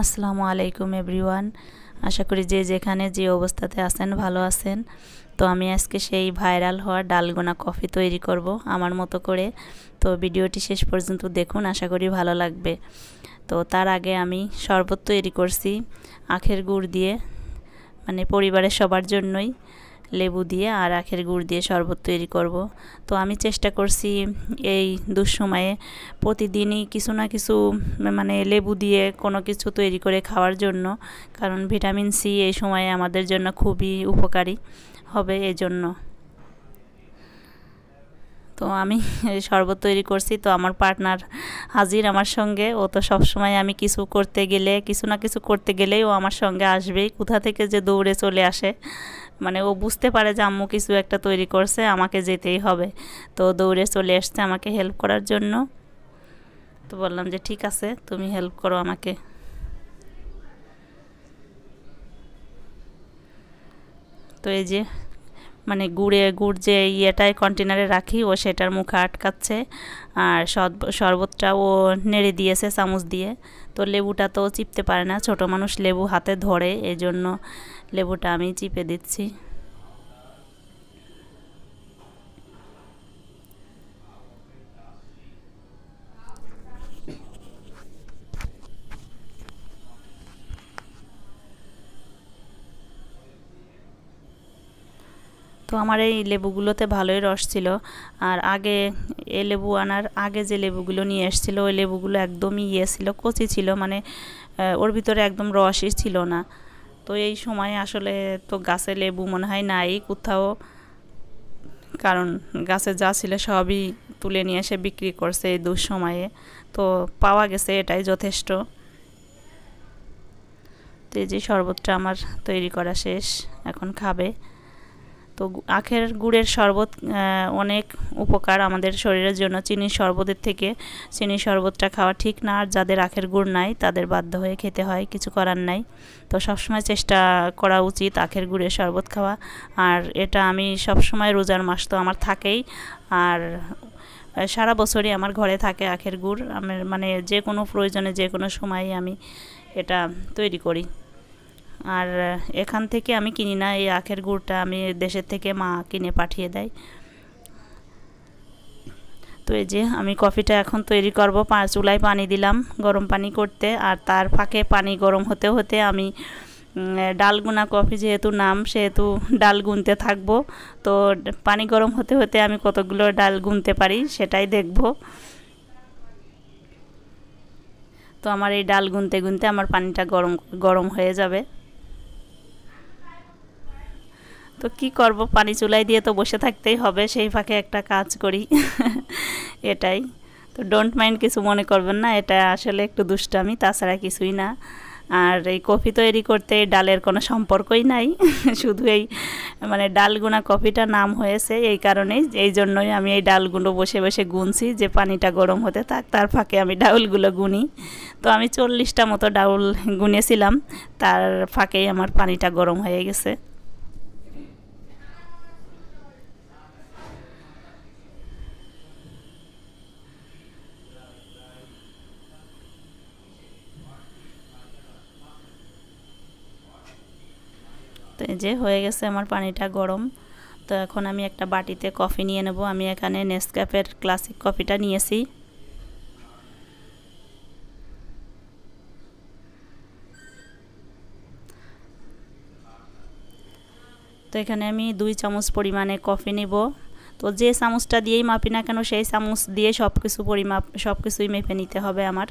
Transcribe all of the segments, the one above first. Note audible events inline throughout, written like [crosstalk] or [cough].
আসসালামু আলাইকুম এভরিওয়ান আশা করি যে যেখানে যে অবস্থাতে আছেন ভালো আছেন তো আমি আজকে সেই ভাইরাল হওয়া ডালগোনা কফি তৈরি করব আমার মতো করে তো ভিডিওটি শেষ পর্যন্ত দেখুন আশা করি ভালো লাগবে তো তার আগে আমি শরবত তৈরি করছি আখের গুড় দিয়ে মানে পরিবারের সবার জন্যই লেবু দিয়ে আর আখের গুড় দিয়ে শরবত তৈরি করব তো আমি চেষ্টা করছি এই দুঃসময়ে প্রতিদিনই কিছু না কিছু মানে লেবু দিয়ে কোনো কিছু তৈরি করে খাওয়ার জন্য কারণ ভিটামিন সি এই সময়ে আমাদের জন্য খুবই উপকারী হবে এজন্য তো আমি শরবত তৈরি করছি তো আমার পার্টনার হাজির আমার সঙ্গে ও তো সবসময় আমি কিছু করতে গেলে কিছু না কিছু করতে গেলেই ও আমার সঙ্গে আসবেই কোথা থেকে যে দৌড়ে চলে আসে মানে ও বুঝতে পারে যে আম্মু কিছু একটা তৈরি করছে আমাকে যেতেই হবে তো দৌড়ে চলে এসছে আমাকে হেল্প করার জন্য তো বললাম যে ঠিক আছে তুমি হেল্প করো আমাকে তো এই যে মানে গুড়ে গুড় যে ইয়েটায় কন্টেনারে রাখি ও সেটার মুখে আটকাচ্ছে আর শরবতটা ও নেড়ে দিয়েছে চামচ দিয়ে তো লেবুটা তো চিপতে পারে না ছোট মানুষ লেবু হাতে ধরে এজন্য লেবুটা আমি চিপে দিচ্ছি তো আমার এই লেবুগুলোতে ভালোই রস ছিল আর আগে এ লেবু আনার আগে যে লেবুগুলো নিয়ে এসেছিল ওই লেবুগুলো একদমই ইয়ে ছিল কচি ছিল মানে ওর ভিতরে একদম রসই ছিল না তো এই সময় আসলে তো গাছে লেবু মনে হয় নাই কোথাও কারণ গাছে যা ছিল সবই তুলে নিয়ে এসে বিক্রি করছে এই দুঃসময়ে তো পাওয়া গেছে এটাই যথেষ্ট তো এই যে শরবতটা আমার তৈরি করা শেষ এখন খাবে তো আখের গুড়ের শরবত অনেক উপকার আমাদের শরীরের জন্য চিনির শরবতের থেকে চিনির শরবতটা খাওয়া ঠিক না আর যাদের আখের গুড় নাই তাদের বাধ্য হয়ে খেতে হয় কিছু করার নাই তো সবসময় চেষ্টা করা উচিত আখের গুড়ের শরবত খাওয়া আর এটা আমি সবসময় রোজার মাস তো আমার থাকেই আর সারা বছরই আমার ঘরে থাকে আখের গুড় আমার মানে যে কোনো প্রয়োজনে যে কোনো সময়ে আমি এটা তৈরি করি আর এখান থেকে আমি কিনি না এই আখের গুড়টা আমি দেশের থেকে মা কিনে পাঠিয়ে দেয় তো এই যে আমি কফিটা এখন তৈরি করব চুলায় পানি দিলাম গরম পানি করতে আর তার ফাঁকে পানি গরম হতে হতে আমি ডালগুনা কফি যেহেতু নাম সেহেতু ডাল গুনতে থাকব তো পানি গরম হতে হতে আমি কতগুলো ডাল গুনতে পারি সেটাই দেখব তো আমার এই ডাল গুনতে গুনতে আমার পানিটা গরম গরম হয়ে যাবে তো কি করব পানি চুলাই দিয়ে তো বসে থাকতেই হবে সেই ফাঁকে একটা কাজ করি এটাই তো ডোন্ট মাইন্ড কিছু মনে করবেন না এটা আসলে একটু দুষ্টামি তাছাড়া কিছুই না আর এই কফি তৈরি করতে ডালের কোনো সম্পর্কই নাই শুধু এই মানে ডালগুনা কফিটা নাম হয়েছে এই কারণেই এই জন্যই আমি এই ডালগুলো বসে বসে গুনছি যে পানিটা গরম হতে থাক তার ফাঁকে আমি ডাউলগুলো গুনি তো আমি চল্লিশটা মতো ডাউল গুনেছিলাম তার ফাঁকেই আমার পানিটা গরম হয়ে গেছে তো যে হয়ে গেছে আমার পানিটা গরম তো এখন আমি একটা বাটিতে কফি নিয়ে নেব আমি এখানে নেসক্যাফের ক্লাসিক কফিটা নিয়েছি তো এখানে আমি দুই চামচ পরিমাণে কফি নিব তো যে চামচটা দিয়েই মাপি না কেন সেই চামচ দিয়ে সব কিছু পরিমাপ সব কিছুই মেপে নিতে হবে আমার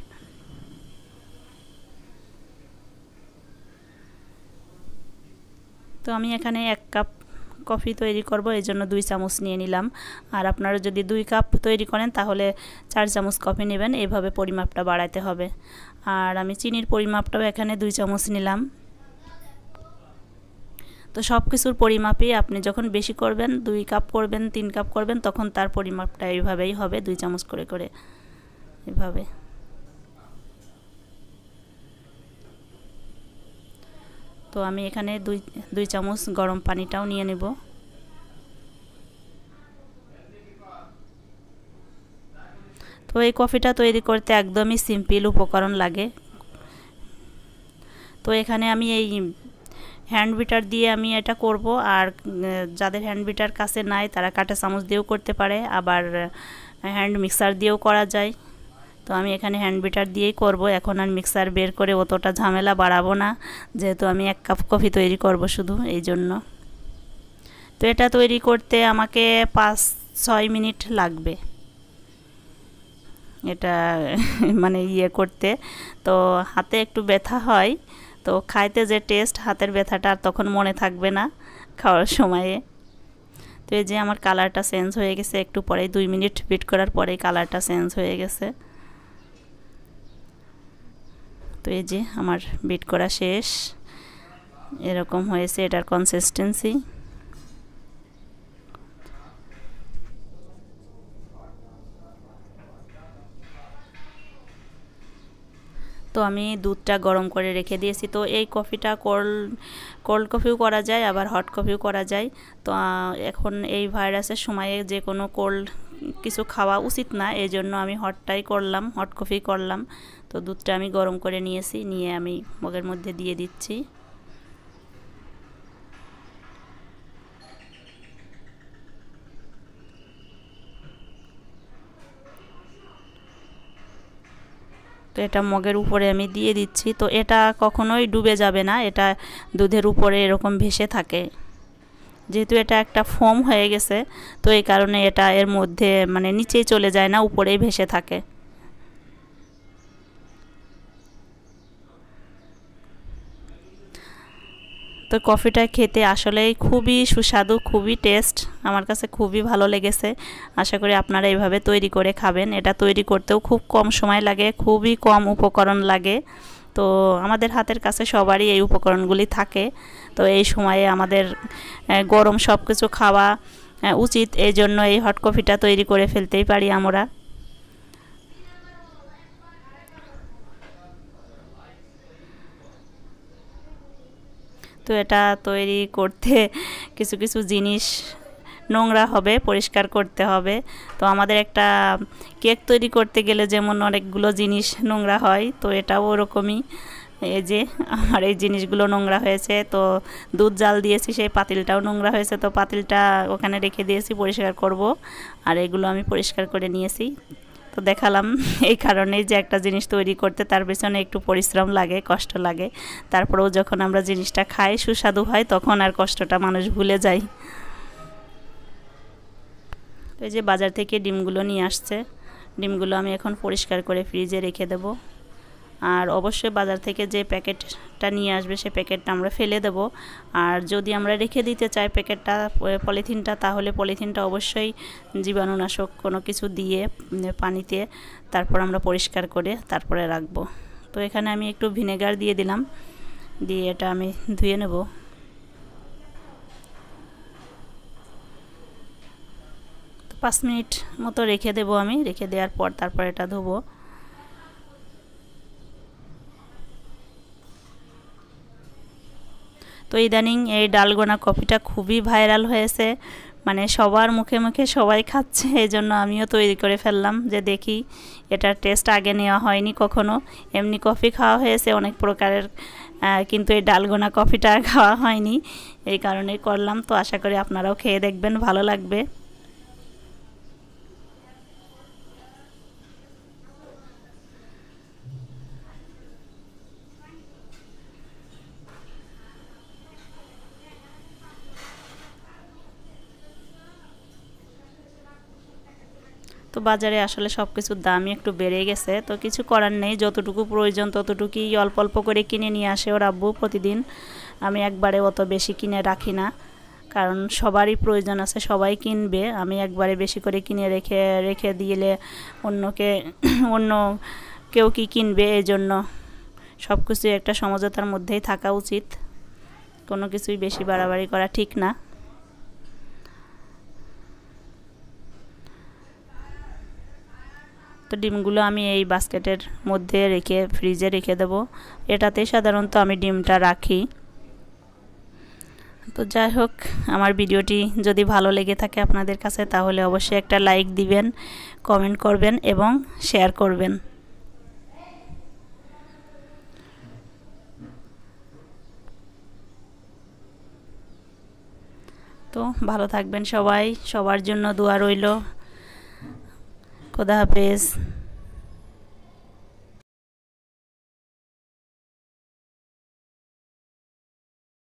তো আমি এখানে এক কাপ কফি তৈরি করব এই জন্য দুই চামচ নিয়ে নিলাম আর আপনারা যদি দুই কাপ তৈরি করেন তাহলে চার চামচ কফি নেবেন এইভাবে পরিমাপটা বাড়াতে হবে আর আমি চিনির পরিমাপটাও এখানে দুই চামচ নিলাম তো সব কিছুর পরিমাপই আপনি যখন বেশি করবেন দুই কাপ করবেন তিন কাপ করবেন তখন তার পরিমাপটা এইভাবেই হবে দুই চামচ করে করে এভাবে তো আমি এখানে দুই দুই চামচ গরম পানিটাও নিয়ে নেব তো এই কফিটা তৈরি করতে একদমই সিম্পল উপকরণ লাগে তো এখানে আমি এই হ্যান্ড বিটার দিয়ে আমি এটা করব আর যাদের হ্যান্ড বিটার কাছে নাই তারা কাটা চামচ দিয়েও করতে পারে আবার হ্যান্ড মিক্সার দিয়েও করা যায় তো আমি এখানে হ্যান্ড বিটার দিয়েই করব এখন আর মিক্সার বের করে অতটা ঝামেলা বাড়াবো না যেহেতু আমি এক কাপ কফি তৈরি করব শুধু এই জন্য তো এটা তৈরি করতে আমাকে পাঁচ ছয় মিনিট লাগবে এটা [laughs] মানে ইয়ে করতে তো হাতে একটু ব্যথা হয় তো খাইতে যে টেস্ট হাতের ব্যথাটা আর তখন মনে থাকবে না খাওয়ার সময়ে তো এই যে আমার কালারটা চেঞ্জ হয়ে গেছে একটু পরেই দুই মিনিট বিট করার পরেই কালারটা চেঞ্জ হয়ে গেছে তো এই যে আমার বিট করা শেষ এরকম হয়েছে এটার কনসিস্টেন্সি তো আমি দুধটা গরম করে রেখে দিয়েছি তো এই কফিটা কোল্ড কোল্ড কফিও করা যায় আবার হট কফিও করা যায় তো এখন এই ভাইরাসের সময়ে যে কোনো কোল্ড কিছু খাওয়া উচিত না এই জন্য আমি হটটাই করলাম হট কফি করলাম তো দুধটা আমি গরম করে নিয়েছি নিয়ে আমি মগের মধ্যে দিয়ে দিচ্ছি তো এটা মগের উপরে আমি দিয়ে দিচ্ছি তো এটা কখনোই ডুবে যাবে না এটা দুধের উপরে এরকম ভেসে থাকে যেহেতু এটা একটা ফর্ম হয়ে গেছে তো এই কারণে এটা এর মধ্যে মানে নিচেই চলে যায় না উপরেই ভেসে থাকে তো কফিটা খেতে আসলেই খুবই সুস্বাদু খুবই টেস্ট আমার কাছে খুবই ভালো লেগেছে আশা করি আপনারা এইভাবে তৈরি করে খাবেন এটা তৈরি করতেও খুব কম সময় লাগে খুবই কম উপকরণ লাগে তো আমাদের হাতের কাছে সবারই এই উপকরণগুলি থাকে তো এই সময়ে আমাদের গরম সব কিছু খাওয়া উচিত এই জন্য এই হট কফিটা তৈরি করে ফেলতেই পারি আমরা তো এটা তৈরি করতে [laughs] কিছু কিছু জিনিস নোংরা হবে পরিষ্কার করতে হবে তো আমাদের একটা কেক তৈরি করতে গেলে যেমন অনেকগুলো জিনিস নোংরা হয় তো এটাও ওরকমই এই যে আমার এই জিনিসগুলো নোংরা হয়েছে তো দুধ জাল দিয়েছি সেই পাতিলটাও নোংরা হয়েছে তো পাতিলটা ওখানে রেখে দিয়েছি পরিষ্কার করব আর এগুলো আমি পরিষ্কার করে নিয়েছি তো দেখালাম [laughs] এই কারণেই যে একটা জিনিস তৈরি করতে তার পেছনে একটু পরিশ্রম লাগে কষ্ট লাগে তারপরেও যখন আমরা জিনিসটা খাই সুস্বাদু হয় তখন আর কষ্টটা মানুষ ভুলে যায় তো এই যে বাজার থেকে ডিমগুলো নিয়ে আসছে ডিমগুলো আমি এখন পরিষ্কার করে ফ্রিজে রেখে দেব আর অবশ্যই বাজার থেকে যে প্যাকেটটা নিয়ে আসবে সে প্যাকেটটা আমরা ফেলে দেব আর যদি আমরা রেখে দিতে চাই প্যাকেটটা পলিথিনটা তাহলে পলিথিনটা অবশ্যই জীবাণুনাশক কোনো কিছু দিয়ে পানিতে তারপর আমরা পরিষ্কার করে তারপরে রাখবো তো এখানে আমি একটু ভিনেগার দিয়ে দিলাম দিয়ে এটা আমি ধুয়ে নেবো পাঁচ মিনিট মতো রেখে দেব আমি রেখে দেওয়ার পর তারপর এটা ধোবো তো ইদানিং এই ডালগোনা কফিটা খুবই ভাইরাল হয়েছে মানে সবার মুখে মুখে সবাই খাচ্ছে এই জন্য আমিও তৈরি করে ফেললাম যে দেখি এটার টেস্ট আগে নেওয়া হয়নি কখনো এমনি কফি খাওয়া হয়েছে অনেক প্রকারের কিন্তু এই ডালগোনা কফিটা খাওয়া হয়নি এই কারণেই করলাম তো আশা করি আপনারাও খেয়ে দেখবেন ভালো লাগবে তো বাজারে আসলে সব কিছুর দামই একটু বেড়ে গেছে তো কিছু করার নেই যতটুকু প্রয়োজন ততটুকুই অল্প অল্প করে কিনে নিয়ে আসে ওর আব্বু প্রতিদিন আমি একবারে অত বেশি কিনে রাখি না কারণ সবারই প্রয়োজন আছে সবাই কিনবে আমি একবারে বেশি করে কিনে রেখে রেখে দিলে অন্যকে অন্য কেউ কি কিনবে এই জন্য সব কিছু একটা সমঝোতার মধ্যেই থাকা উচিত কোনো কিছুই বেশি বাড়াবাড়ি করা ঠিক না তো ডিমগুলো আমি এই বাস্কেটের মধ্যে রেখে ফ্রিজে রেখে দেব এটাতেই সাধারণত আমি ডিমটা রাখি তো যাই হোক আমার ভিডিওটি যদি ভালো লেগে থাকে আপনাদের কাছে তাহলে অবশ্যই একটা লাইক দিবেন কমেন্ট করবেন এবং শেয়ার করবেন তো ভালো থাকবেন সবাই সবার জন্য দোয়া রইল खुदा हाफिज़